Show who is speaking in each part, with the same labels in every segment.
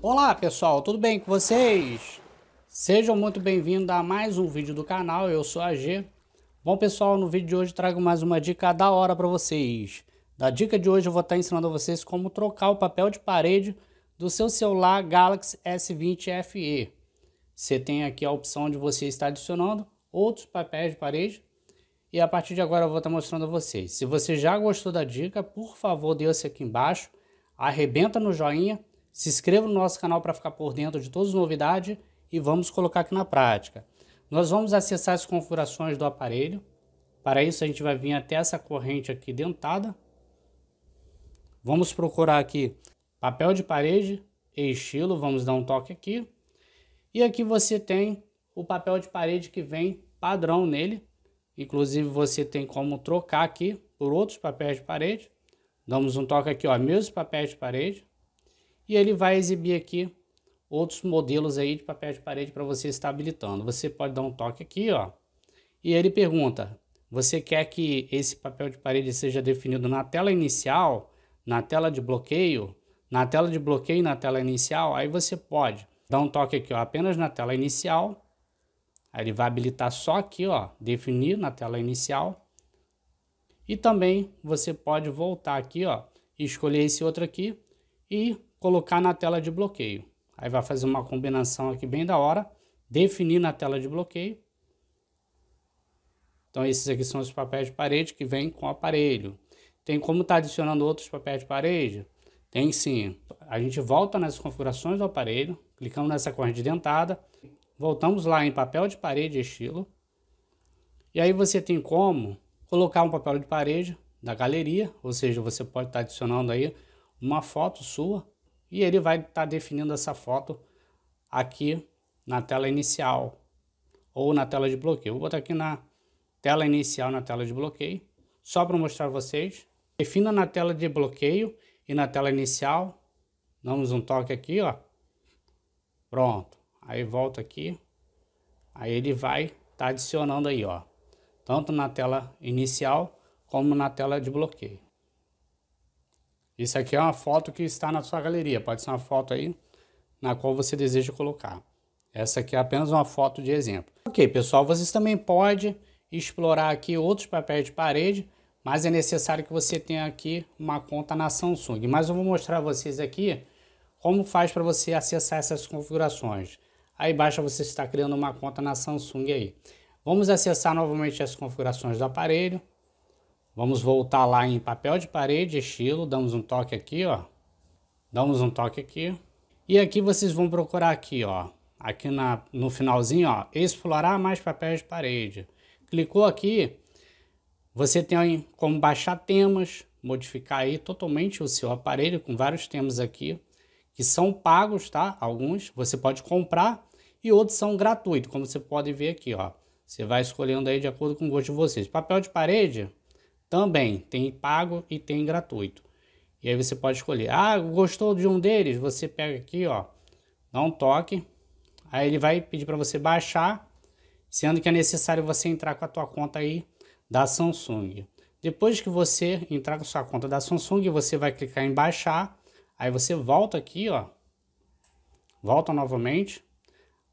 Speaker 1: Olá pessoal, tudo bem com vocês? Sejam muito bem-vindos a mais um vídeo do canal, eu sou a G. Bom pessoal, no vídeo de hoje trago mais uma dica da hora para vocês. Na dica de hoje eu vou estar ensinando a vocês como trocar o papel de parede do seu celular Galaxy S20 FE. Você tem aqui a opção de você estar adicionando outros papéis de parede e a partir de agora eu vou estar mostrando a vocês. Se você já gostou da dica, por favor, deixe aqui embaixo, arrebenta no joinha, se inscreva no nosso canal para ficar por dentro de todas as novidades e vamos colocar aqui na prática. Nós vamos acessar as configurações do aparelho. Para isso a gente vai vir até essa corrente aqui dentada. Vamos procurar aqui papel de parede e estilo, vamos dar um toque aqui. E aqui você tem o papel de parede que vem padrão nele, Inclusive, você tem como trocar aqui por outros papéis de parede. Damos um toque aqui, ó, mesmo papéis de parede. E ele vai exibir aqui outros modelos aí de papel de parede para você estar habilitando. Você pode dar um toque aqui, ó. E ele pergunta, você quer que esse papel de parede seja definido na tela inicial, na tela de bloqueio, na tela de bloqueio na tela inicial? Aí você pode dar um toque aqui, ó, apenas na tela inicial Aí ele vai habilitar só aqui, ó, definir na tela inicial. E também você pode voltar aqui, ó, escolher esse outro aqui e colocar na tela de bloqueio. Aí vai fazer uma combinação aqui bem da hora, definir na tela de bloqueio. Então esses aqui são os papéis de parede que vem com o aparelho. Tem como estar tá adicionando outros papéis de parede? Tem sim. A gente volta nas configurações do aparelho, clicamos nessa corrente dentada, Voltamos lá em papel de parede estilo. E aí você tem como colocar um papel de parede da galeria, ou seja, você pode estar tá adicionando aí uma foto sua e ele vai estar tá definindo essa foto aqui na tela inicial ou na tela de bloqueio. Vou botar aqui na tela inicial, na tela de bloqueio, só para mostrar para vocês. Defina na tela de bloqueio e na tela inicial. Damos um toque aqui, ó. Pronto aí volta aqui, aí ele vai tá adicionando aí, ó, tanto na tela inicial como na tela de bloqueio. Isso aqui é uma foto que está na sua galeria, pode ser uma foto aí na qual você deseja colocar. Essa aqui é apenas uma foto de exemplo. Ok, pessoal, vocês também podem explorar aqui outros papéis de parede, mas é necessário que você tenha aqui uma conta na Samsung. Mas eu vou mostrar a vocês aqui como faz para você acessar essas configurações. Aí basta você estar criando uma conta na Samsung aí. Vamos acessar novamente as configurações do aparelho. Vamos voltar lá em papel de parede, estilo, damos um toque aqui, ó. Damos um toque aqui. E aqui vocês vão procurar aqui, ó. Aqui na, no finalzinho, ó, explorar mais papéis de parede. Clicou aqui, você tem como baixar temas, modificar aí totalmente o seu aparelho com vários temas aqui que são pagos, tá? Alguns você pode comprar e outros são gratuitos, como você pode ver aqui, ó. Você vai escolhendo aí de acordo com o gosto de vocês. Papel de parede também tem pago e tem gratuito. E aí você pode escolher. Ah, gostou de um deles? Você pega aqui, ó, dá um toque. Aí ele vai pedir para você baixar, sendo que é necessário você entrar com a tua conta aí da Samsung. Depois que você entrar com a sua conta da Samsung, você vai clicar em baixar. Aí você volta aqui, ó. Volta novamente.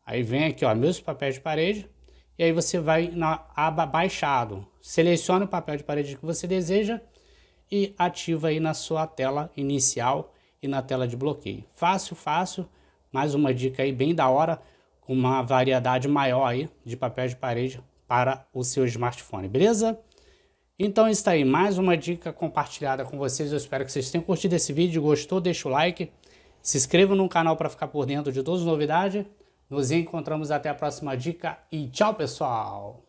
Speaker 1: Aí vem aqui, ó, meus papéis de parede, e aí você vai na aba baixado, seleciona o papel de parede que você deseja e ativa aí na sua tela inicial e na tela de bloqueio. Fácil, fácil, mais uma dica aí bem da hora, com uma variedade maior aí de papel de parede para o seu smartphone, beleza? Então está é aí mais uma dica compartilhada com vocês. Eu espero que vocês tenham curtido esse vídeo. Gostou? Deixa o like. Se inscreva no canal para ficar por dentro de todas as novidades. Nos encontramos até a próxima dica e tchau, pessoal!